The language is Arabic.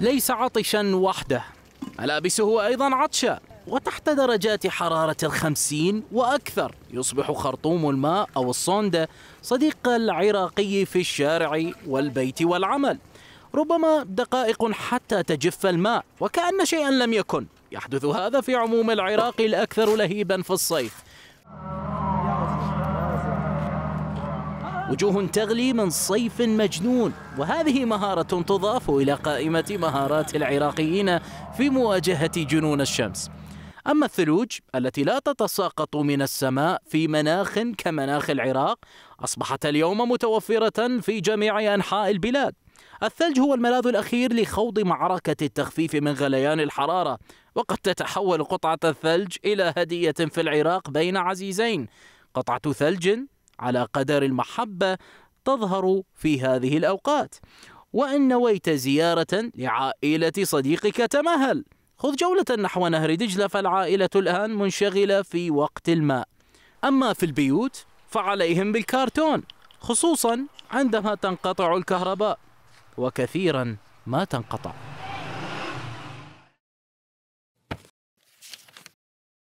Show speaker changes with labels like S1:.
S1: ليس عطشا وحده ملابسه أيضا عطشة وتحت درجات حرارة الخمسين وأكثر يصبح خرطوم الماء أو الصوندة صديق العراقي في الشارع والبيت والعمل ربما دقائق حتى تجف الماء وكأن شيئا لم يكن يحدث هذا في عموم العراق الأكثر لهيبا في الصيف وجوه تغلي من صيف مجنون وهذه مهارة تضاف إلى قائمة مهارات العراقيين في مواجهة جنون الشمس أما الثلوج التي لا تتساقط من السماء في مناخ كمناخ العراق أصبحت اليوم متوفرة في جميع أنحاء البلاد الثلج هو الملاذ الأخير لخوض معركة التخفيف من غليان الحرارة وقد تتحول قطعة الثلج إلى هدية في العراق بين عزيزين قطعة ثلج على قدر المحبة تظهر في هذه الأوقات وإن نويت زيارة لعائلة صديقك تمهل خذ جولة نحو نهر دجلة فالعائلة الآن منشغلة في وقت الماء أما في البيوت فعليهم بالكارتون خصوصا عندما تنقطع الكهرباء وكثيرا ما تنقطع